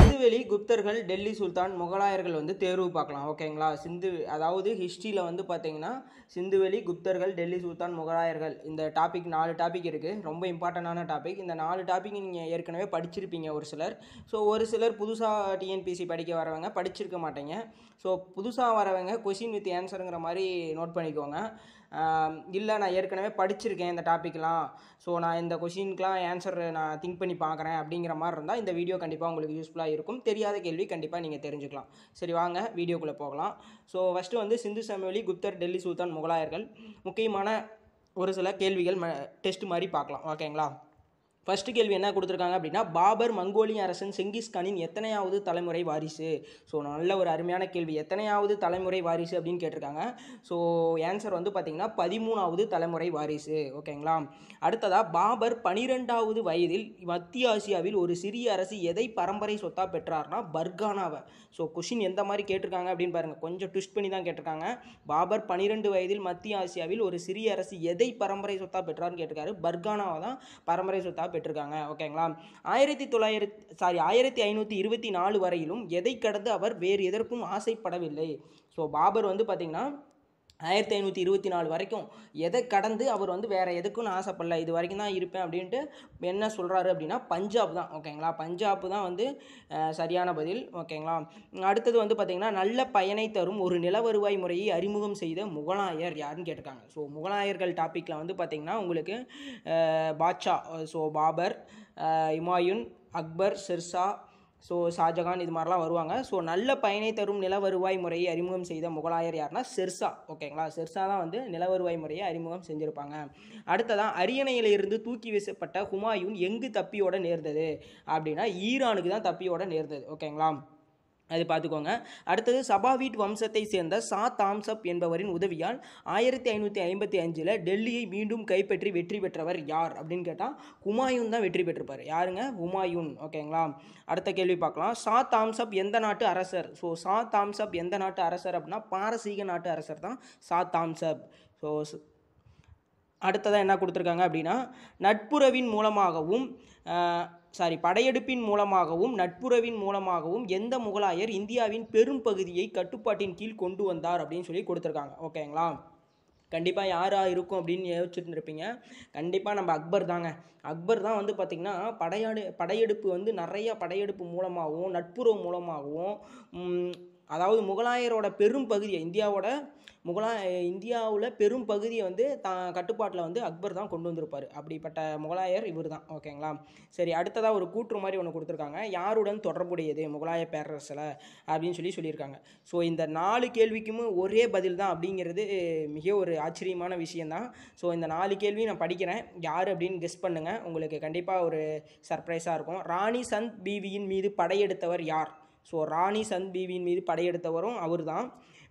சிந்துவெளி குப்தர்கள் டெல்லி சுல்தான் முகலாயர்கள் வந்து தேர்வு பார்க்கலாம் ஓகேங்களா சிந்து அதாவது ஹிஸ்ட்ரியில் வந்து பார்த்தீங்கன்னா சிந்துவெளி குப்தர்கள் டெல்லி சுல்தான் முகலாயர்கள் இந்த டாபிக் நாலு டாபிக் இருக்குது ரொம்ப இம்பார்ட்டண்டான டாபிக் இந்த நாலு டாபிக் நீங்கள் ஏற்கனவே படிச்சிருப்பீங்க ஒரு சிலர் ஸோ ஒரு சிலர் புதுசாக டிஎன்பிசி படிக்க வரவங்க படிச்சிருக்க மாட்டேங்க ஸோ புதுசாக வரவங்க கொஷின் வித் ஆன்சருங்கிற மாதிரி நோட் பண்ணிக்கோங்க இல்லை நான் ஏற்கனவே படிச்சிருக்கேன் இந்த டாப்பிக்லாம் ஸோ நான் இந்த கொஷின்க்கெலாம் ஆன்சர் நான் திங்க் பண்ணி பார்க்குறேன் அப்படிங்கிற மாதிரி இருந்தால் இந்த வீடியோ கண்டிப்பாக உங்களுக்கு யூஸ்ஃபுல்லாக இருக்கும் தெரியாத கேள்வி கண்டிப்பாக நீங்கள் தெரிஞ்சுக்கலாம் சரி வாங்க வீடியோக்குள்ளே போகலாம் ஸோ ஃபஸ்ட்டு வந்து சிந்து சமவெளி குப்தர் டெல்லி சுல்தான் முகலாயர்கள் முக்கியமான ஒரு சில கேள்விகள் ம டெஸ்ட் மாதிரி பார்க்கலாம் ஓகேங்களா ஃபர்ஸ்ட் கேள்வி என்ன கொடுத்துருக்காங்க அப்படின்னா பாபர் மங்கோலிய அரசன் செங்கிஸ்கானின் எத்தனையாவது தலைமுறை வாரிசு ஸோ நல்ல ஒரு அருமையான கேள்வி எத்தனையாவது தலைமுறை வாரிசு அப்படின்னு கேட்டிருக்காங்க ஸோ ஆன்சர் வந்து பார்த்திங்கன்னா பதிமூணாவது தலைமுறை வாரிசு ஓகேங்களா அடுத்ததாக பாபர் பனிரெண்டாவது வயதில் மத்திய ஆசியாவில் ஒரு சிறிய அரசு எதை பரம்பரை சொத்தாக பெற்றார்னா பர்கானாவை ஸோ கொஷின் எந்த மாதிரி கேட்டிருக்காங்க அப்படின்னு பாருங்கள் கொஞ்சம் ட்விஸ்ட் பண்ணி தான் கேட்டிருக்காங்க பாபர் பனிரெண்டு வயதில் மத்திய ஆசியாவில் ஒரு சிறிய அரசு எதை பரம்பரை சொத்தாக பெற்றார்னு கேட்டிருக்காரு பர்கானாவை தான் பரம்பரை சொத்தாக பெற்றிருக்காங்க ஓகேங்களா ஆயிரத்தி தொள்ளாயிரத்தி சாரி ஆயிரத்தி ஐநூற்றி இருபத்தி நாலு வரையிலும் எதை கடந்து அவர் வேறு எதற்கும் ஆசைப்படவில்லை ஸோ பாபர் வந்து பார்த்திங்கன்னா ஆயிரத்தி ஐநூற்றி இருபத்தி நாலு வரைக்கும் எதை கடந்து அவர் வந்து வேறு எதுக்கும் நான் ஆசைப்படல இது வரைக்கும் தான் இருப்பேன் அப்படின்ட்டு என்ன சொல்கிறாரு அப்படின்னா பஞ்சாப் தான் ஓகேங்களா பஞ்சாப் தான் வந்து சரியான பதில் ஓகேங்களா அடுத்தது வந்து பார்த்திங்கன்னா நல்ல பயனை தரும் ஒரு நில வருவாய் முறையை அறிமுகம் செய்த முகலாயர் யாருன்னு கேட்டிருக்காங்க ஸோ முகலாயர்கள் டாப்பிக்கில் வந்து பார்த்திங்கன்னா உங்களுக்கு பாட்ஷா ஸோ பாபர் இமாயுன் அக்பர் ஷெர்ஷா ஸோ ஷாஜகான் இது மாதிரிலாம் வருவாங்க ஸோ நல்ல பயனை தரும் நில வருவாய் முறையை அறிமுகம் செய்த முகலாயர் யாருன்னா செர்சா ஓகேங்களா செர்சா தான் வந்து நில வருவாய் முறையை அறிமுகம் செஞ்சுருப்பாங்க அடுத்ததான் அரியணையிலிருந்து தூக்கி வீசப்பட்ட ஹுமாயூன் எங்கு தப்பியோட நேர்ந்தது அப்படின்னா ஈரானுக்கு தான் தப்பியோட நேர்ந்தது ஓகேங்களா அது பார்த்துக்கோங்க அடுத்தது சபாவீட் வம்சத்தை சேர்ந்த சா தாம்சப் என்பவரின் உதவியால் ஆயிரத்தி ஐநூற்றி ஐம்பத்தி அஞ்சில் டெல்லியை மீண்டும் கைப்பற்றி வெற்றி பெற்றவர் யார் அப்படின்னு கேட்டால் ஹுமாயூன் தான் வெற்றி பெற்றிருப்பார் யாருங்க ஹுமாயூன் ஓகேங்களா அடுத்த கேள்வி பார்க்கலாம் சா தாம்சப் எந்த நாட்டு அரசர் ஸோ சா தாம்சப் எந்த நாட்டு அரசர் அப்படின்னா பாரசீக நாட்டு அரசர் தான் சா தாம்சப் ஸோ அடுத்ததாக என்ன கொடுத்துருக்காங்க அப்படின்னா நட்புறவின் மூலமாகவும் சாரி படையெடுப்பின் மூலமாகவும் நட்புறவின் மூலமாகவும் எந்த முகலாயர் இந்தியாவின் பெரும் பகுதியை கட்டுப்பாட்டின் கீழ் கொண்டு வந்தார் அப்படின்னு சொல்லி கொடுத்துருக்காங்க ஓகேங்களா கண்டிப்பாக யாராக இருக்கும் அப்படின்னு யோசிச்சுருந்துருப்பீங்க கண்டிப்பாக நம்ம அக்பர் தாங்க அக்பர் தான் வந்து பார்த்திங்கன்னா படையாடு படையெடுப்பு வந்து நிறையா படையெடுப்பு மூலமாகவும் நட்புறவு மூலமாகவும் அதாவது முகலாயரோட பெரும் பகுதியை இந்தியாவோட முகலா இந்தியாவில் பெரும் பகுதியை வந்து தான் கட்டுப்பாட்டில் வந்து அக்பர் தான் கொண்டு வந்திருப்பார் அப்படிப்பட்ட முகலாயர் இவர் தான் ஓகேங்களா சரி அடுத்ததாக ஒரு கூற்று மாதிரி ஒன்று கொடுத்துருக்காங்க யாருடன் தொடர்புடையது முகலாய பேரரசில் அப்படின்னு சொல்லி சொல்லியிருக்காங்க ஸோ இந்த நாலு கேள்விக்கும் ஒரே பதில் தான் அப்படிங்கிறது மிக ஒரு ஆச்சரியமான விஷயந்தான் ஸோ இந்த நாலு கேள்வியும் நான் படிக்கிறேன் யார் அப்படின்னு கெஸ் பண்ணுங்கள் உங்களுக்கு கண்டிப்பாக ஒரு சர்ப்ரைஸாக இருக்கும் ராணி சந்த் பீவியின் மீது படையெடுத்தவர் யார் ஸோ ராணி சந்த் பீவியின் மீது படையெடுத்தவரும் அவர் தான்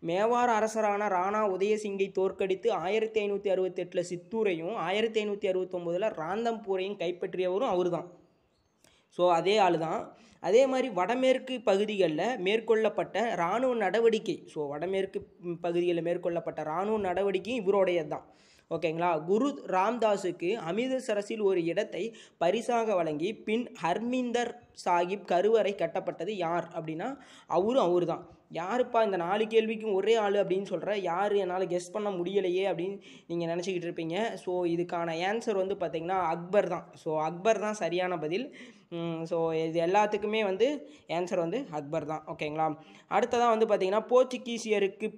மேவார் அரசரான ராணா உதயசிங்கை தோற்கடித்து ஆயிரத்தி ஐநூற்றி அறுபத்தெட்டில் சித்தூரையும் ஆயிரத்தி ஐநூற்றி அறுபத்தொம்போதில் ராந்தம்பூரையும் கைப்பற்றியவரும் அவர் தான் ஸோ அதே ஆள் தான் அதே மாதிரி வடமேற்கு பகுதிகளில் மேற்கொள்ளப்பட்ட இராணுவ நடவடிக்கை ஸோ வடமேற்கு பகுதிகளில் மேற்கொள்ளப்பட்ட இராணுவ நடவடிக்கையும் இவருடையது தான் ஓகேங்களா குரு ராம்தாஸுக்கு அமிர்தசரஸில் ஒரு இடத்தை பரிசாக வழங்கி பின் ஹர்மிந்தர் சாஹிப் கருவறை கட்டப்பட்டது யார் அப்படின்னா அவரும் அவர் தான் யாருப்பா இந்த நாலு கேள்விக்கும் ஒரே ஆள் அப்படின்னு சொல்கிற யார் என்னால் கெஸ் பண்ண முடியலையே அப்படின்னு நீங்கள் நினச்சிக்கிட்டு இருப்பீங்க ஸோ இதுக்கான ஆன்சர் வந்து பார்த்திங்கன்னா அக்பர் தான் ஸோ அக்பர் தான் சரியான பதில் ஸோ இது எல்லாத்துக்குமே வந்து ஆன்சர் வந்து அக்பர் தான் ஓகேங்களா அடுத்ததான் வந்து பார்த்திங்கன்னா போர்ச்சுகீசியருக்கு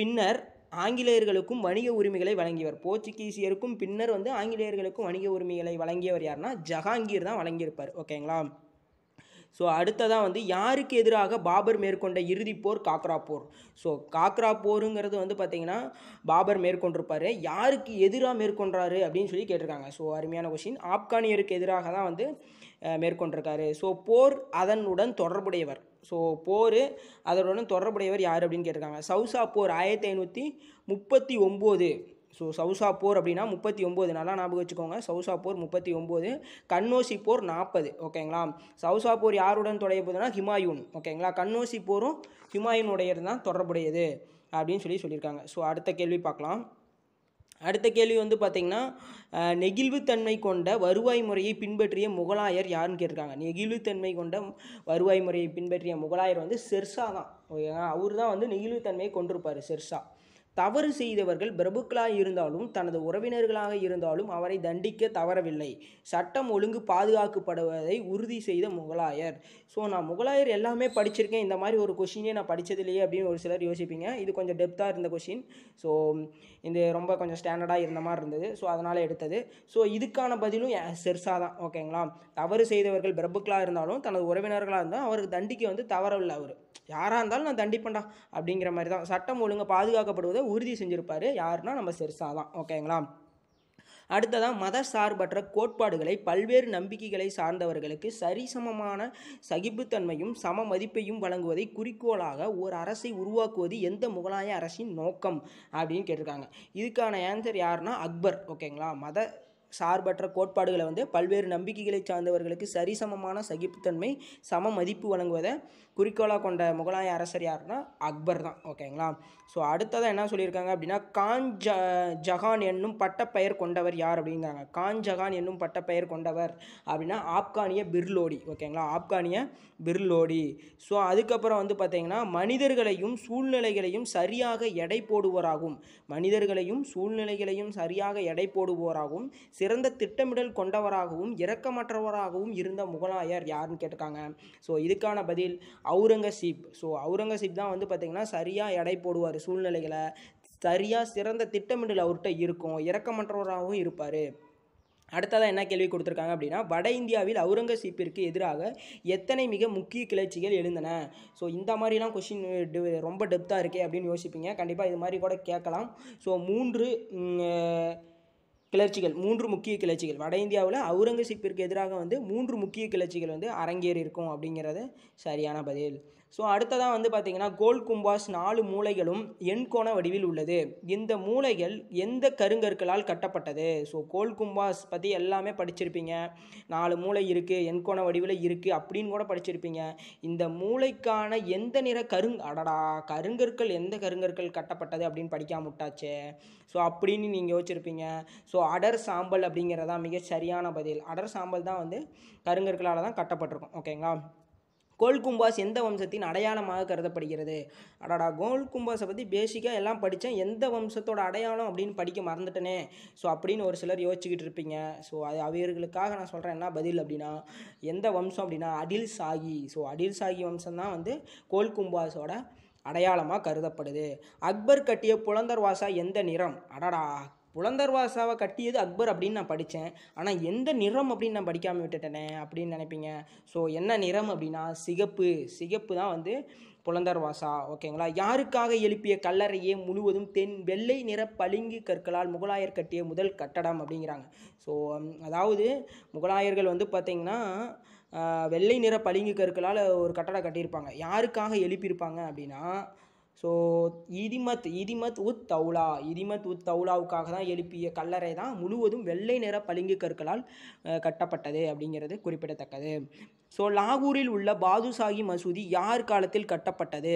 பின்னர் ஆங்கிலேயர்களுக்கும் வணிக உரிமைகளை வழங்கியவர் போர்ச்சுகீசியருக்கும் பின்னர் வந்து ஆங்கிலேயர்களுக்கும் வணிக உரிமைகளை வழங்கியவர் யாருன்னா ஜஹாங்கீர் தான் வழங்கியிருப்பார் ஓகேங்களா ஸோ அடுத்ததாக வந்து யாருக்கு எதிராக பாபர் மேற்கொண்ட இறுதிப் போர் காக்ரா போர் ஸோ காக்ரா போருங்கிறது வந்து பார்த்திங்கன்னா பாபர் மேற்கொண்டிருப்பார் யாருக்கு எதிராக மேற்கொண்டாரு அப்படின்னு சொல்லி கேட்டிருக்காங்க ஸோ அருமையான கொஷின் ஆப்கானியருக்கு எதிராக தான் வந்து மேற்கொண்டிருக்காரு ஸோ போர் அதனுடன் தொடர்புடையவர் ஸோ போர் அதனுடன் தொடர்புடையவர் யார் அப்படின்னு கேட்டிருக்காங்க சவுசா போர் ஆயிரத்தி ஐநூற்றி முப்பத்தி ஒம்பது ஸோ சவுசா போர் அப்படின்னா முப்பத்தி ஒம்பது நல்லா ஞாபகம் வச்சுக்கோங்க சவுசா போர் முப்பத்தி ஒம்பது கண்ணோசி போர் நாற்பது ஓகேங்களா சவுசா போர் யாருடன் தொடைய போதுன்னா ஹிமாயூன் ஓகேங்களா கண்ணோசி போரும் ஹிமாயூனுடையது தான் தொடர்புடையது அப்படின்னு சொல்லி சொல்லியிருக்காங்க ஸோ அடுத்த கேள்வி பார்க்கலாம் அடுத்த கேள்வி வந்து பார்த்திங்கன்னா நெகிழ்வுத்தன்மை கொண்ட வருவாய் முறையை பின்பற்றிய முகலாயர் யாருன்னு கேட்டிருக்காங்க நெகிழ்வுத்தன்மை கொண்ட வருவாய் முறையை பின்பற்றிய முகலாயர் வந்து செர்ஷா தான் ஓகேங்களா அவர் தான் வந்து நெகிழ்வுத்தன்மையை கொண்டிருப்பார் செர்ஷா தவறு செய்தவர்கள் பிரபுக்களாக இருந்தாலும் தனது உறவினர்களாக இருந்தாலும் அவரை தண்டிக்க தவறவில்லை சட்டம் ஒழுங்கு பாதுகாக்கப்படுவதை உறுதி செய்த முகலாயர் ஸோ நான் முகலாயர் எல்லாமே படிச்சிருக்கேன் இந்த மாதிரி ஒரு கொஷினே நான் படித்ததில்லையே அப்படின்னு ஒரு சிலர் யோசிப்பீங்க இது கொஞ்சம் டெப்த்தாக இருந்த கொஷின் ஸோ இது ரொம்ப கொஞ்சம் ஸ்டாண்டர்டாக இருந்த மாதிரி இருந்தது ஸோ அதனால் எடுத்தது ஸோ இதுக்கான பதிலும் செர்சா தான் ஓகேங்களா தவறு செய்தவர்கள் பிரபுக்களாக இருந்தாலும் தனது உறவினர்களாக இருந்தாலும் அவருக்கு தண்டிக்க வந்து தவறவில்லை அவர் யாராக இருந்தாலும் நான் தண்டிப்பேன்டா அப்படிங்கிற மாதிரி தான் சட்டம் ஒழுங்கு பாதுகாக்கப்படுவதை உறுதி செஞ்சுருப்பார் யாருன்னா நம்ம செர்சா தான் ஓகேங்களா அடுத்ததாக மத சார்பற்ற கோட்பாடுகளை பல்வேறு நம்பிக்கைகளை சார்ந்தவர்களுக்கு சரிசமமான சகிப்புத்தன்மையும் சம மதிப்பையும் வழங்குவதை குறிக்கோளாக ஒரு அரசை உருவாக்குவது எந்த முகலாய அரசின் நோக்கம் அப்படின்னு கேட்டிருக்காங்க இதுக்கான ஆன்சர் யாருன்னா அக்பர் ஓகேங்களா மத சார்பற்ற கோட்பாடுகளை வந்து பல்வேறு நம்பிக்கைகளை சார்ந்தவர்களுக்கு சரிசமமான சகிப்புத்தன்மை சம மதிப்பு வழங்குவதை குறிக்கோளாக கொண்ட முகலாய அரசர் யாருன்னா அக்பர் தான் ஓகேங்களா ஸோ அடுத்ததாக என்ன சொல்லியிருக்காங்க அப்படின்னா கான் ஜ ஜஹான் என்னும் பட்டப்பெயர் கொண்டவர் யார் அப்படிங்கிறாங்க கான் ஜஹான் என்னும் பட்டப்பெயர் கொண்டவர் அப்படின்னா ஆப்கானிய பிர்லோடி ஓகேங்களா ஆப்கானிய பிர்லோடி ஸோ அதுக்கப்புறம் வந்து பார்த்திங்கன்னா மனிதர்களையும் சூழ்நிலைகளையும் சரியாக எடை போடுவோராகும் மனிதர்களையும் சூழ்நிலைகளையும் சரியாக எடை போடுவோராகவும் சிறந்த திட்டமிடல் கொண்டவராகவும் இரக்கமற்றவராகவும் இருந்த முகலாயர் யாருன்னு கேட்டிருக்காங்க ஸோ இதுக்கான பதில் அவுரங்கசீப் ஸோ அவுரங்கசீப் தான் வந்து பார்த்திங்கன்னா சரியாக எடை போடுவார் சூழ்நிலைகளை சரியாக சிறந்த திட்டமிடல் அவர்கிட்ட இருக்கும் இரக்கமற்றவராகவும் இருப்பார் அடுத்ததாக என்ன கேள்வி கொடுத்துருக்காங்க அப்படின்னா வட இந்தியாவில் அவுரங்கசீப்பிற்கு எதிராக எத்தனை மிக முக்கிய கிளர்ச்சிகள் எழுந்தன ஸோ இந்த மாதிரிலாம் கொஷின் ரொம்ப டெப்த்தாக இருக்கே அப்படின்னு யோசிப்பீங்க கண்டிப்பாக இது மாதிரி கூட கேட்கலாம் ஸோ மூன்று கிளர்ச்சிகள் மூன்று முக்கிய கிளர்ச்சிகள் வட இந்தியாவில் அவுரங்கசீப்பிற்கு எதிராக வந்து மூன்று முக்கிய கிளர்ச்சிகள் வந்து அரங்கேறி இருக்கும் அப்படிங்கிறது சரியான பதில் ஸோ அடுத்ததாக வந்து பார்த்திங்கன்னா கோல் கும்பாஸ் நாலு மூளைகளும் எண்கோண வடிவில் உள்ளது இந்த மூளைகள் எந்த கருங்கற்களால் கட்டப்பட்டது ஸோ கோல் கும்பாஸ் பற்றி எல்லாமே படிச்சிருப்பீங்க நாலு மூளை இருக்குது எண்கோண வடிவில் இருக்குது அப்படின்னு கூட படிச்சிருப்பீங்க இந்த மூளைக்கான எந்த நிற கருங் அடடா கருங்கற்கள் எந்த கருங்கற்கள் கட்டப்பட்டது அப்படின்னு படிக்காம விட்டாச்சே ஸோ அப்படின்னு நீங்கள் யோசிச்சிருப்பீங்க ஸோ அடர் சாம்பல் அப்படிங்கிறதான் மிக சரியான பதில் அடர் சாம்பல் தான் வந்து கருங்கற்களால் தான் கட்டப்பட்டிருக்கும் ஓகேங்களா கோல் கும்பாஸ் எந்த வம்சத்தின் அடையாளமாக கருதப்படுகிறது அடாடா கோல் கும்பாஸை பற்றி பேசிக்காக எல்லாம் படித்தேன் எந்த வம்சத்தோட அடையாளம் அப்படின்னு படிக்க மறந்துட்டனே ஸோ அப்படின்னு ஒரு சிலர் யோசிச்சுக்கிட்டு இருப்பீங்க ஸோ அது அவர்களுக்காக நான் சொல்கிறேன் என்ன பதில் அப்படின்னா எந்த வம்சம் அப்படின்னா அடில் சாகி ஸோ அடில் சாகி வம்சம் தான் வந்து கும்பாஸோட அடையாளமாக கருதப்படுது அக்பர் கட்டிய புலந்தர்வாசா எந்த நிறம் அடடா புலந்தர்வாசாவை கட்டியது அக்பர் அப்படின்னு நான் படித்தேன் ஆனால் எந்த நிறம் அப்படின்னு நான் படிக்காமல் விட்டுட்டேனே அப்படின்னு நினைப்பீங்க ஸோ என்ன நிறம் அப்படின்னா சிகப்பு சிகப்பு தான் வந்து புலந்தர்வாசா ஓகேங்களா யாருக்காக எழுப்பிய கல்லறையே முழுவதும் தென் வெள்ளை நிற பளிங்கு கற்களால் முகலாயர் கட்டிய முதல் கட்டடம் அப்படிங்கிறாங்க ஸோ அதாவது முகலாயர்கள் வந்து பார்த்திங்கன்னா வெள்ளை நிற பளிங்கு கற்களால் ஒரு கட்டடம் கட்டியிருப்பாங்க யாருக்காக எழுப்பியிருப்பாங்க அப்படின்னா ஸோ இதிமத் இதிமத் உத் தௌலா இதிமத் உத் தௌலாவுக்காக தான் எழுப்பிய கல்லறை தான் முழுவதும் வெள்ளை நிற பளிங்கு கற்களால் கட்டப்பட்டது அப்படிங்கிறது குறிப்பிடத்தக்கது ஸோ லாகூரில் உள்ள பாதுசாகி மசூதி யார் காலத்தில் கட்டப்பட்டது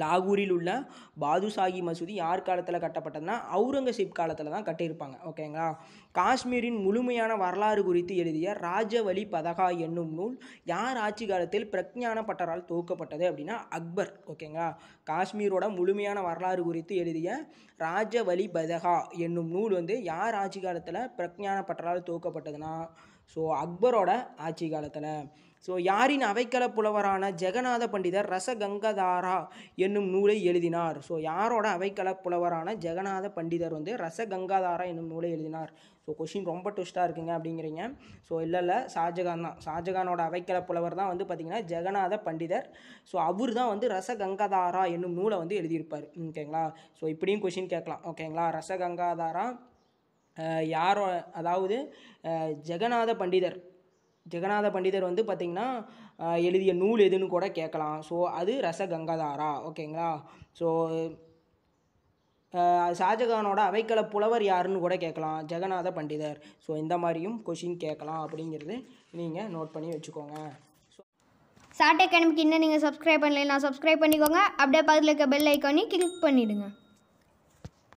லாகூரில் உள்ள பாதுசாகி மசூதி யார் காலத்தில் கட்டப்பட்டதுன்னா அவுரங்கசீப் காலத்தில் தான் கட்டியிருப்பாங்க ஓகேங்களா காஷ்மீரின் முழுமையான வரலாறு குறித்து எழுதிய ராஜவலி பதகா என்னும் நூல் யார் ஆட்சி காலத்தில் பிரஜானப்பட்டரால் பட்டரால் தொகுக்கப்பட்டது அப்படின்னா அக்பர் ஓகேங்களா காஷ்மீரோட முழுமையான வரலாறு குறித்து எழுதிய ராஜவலி பதகா என்னும் நூல் வந்து யார் ஆட்சி காலத்தில் பிரக்ஞான பட்டரால் துவக்கப்பட்டதுன்னா ஸோ அக்பரோட ஆட்சி காலத்தில் ஸோ யாரின் அவைக்கல புலவரான ஜெகநாத பண்டிதர் ரசகங்கதாரா என்னும் நூலை எழுதினார் ஸோ யாரோட அவைக்கல புலவரான ஜெகநாத பண்டிதர் வந்து ரசகங்காதாரா என்னும் நூலை எழுதினார் ஸோ கொஷின் ரொம்ப ட்விஸ்ட்டாக இருக்குங்க அப்படிங்கிறீங்க ஸோ இல்லை இல்லை ஷாஜகான் தான் ஷாஜகானோட அவைக்கல புலவர் தான் வந்து பார்த்திங்கன்னா ஜெகநாத பண்டிதர் ஸோ அவர் தான் வந்து ரசகங்காதாரா என்னும் நூலை வந்து எழுதியிருப்பார் ஓகேங்களா ஸோ இப்படியும் கொஷின் கேட்கலாம் ஓகேங்களா ரசகங்காதாரா யாரோ அதாவது ஜெகநாத பண்டிதர் ஜெகநாத பண்டிதர் வந்து பார்த்திங்கன்னா எழுதிய நூல் எதுன்னு கூட கேட்கலாம் ஸோ அது ரசகங்காதாரா ஓகேங்களா ஸோ ஷாஜகானோட அவைக்கள புலவர் யாருன்னு கூட கேட்கலாம் ஜெகநாத பண்டிதர் ஸோ இந்த மாதிரியும் கொஷின் கேட்கலாம் அப்படிங்கிறது நீங்கள் நோட் பண்ணி வச்சுக்கோங்க சாட் அகாடமிக்கு இன்னும் நீங்கள் சப்ஸ்கிரைப் பண்ணலைன்னா சப்ஸ்கிரைப் பண்ணிக்கோங்க அப்படியே பக்கத்தில் இருக்க பெல் ஐக்கானே கிளிக் பண்ணிவிடுங்க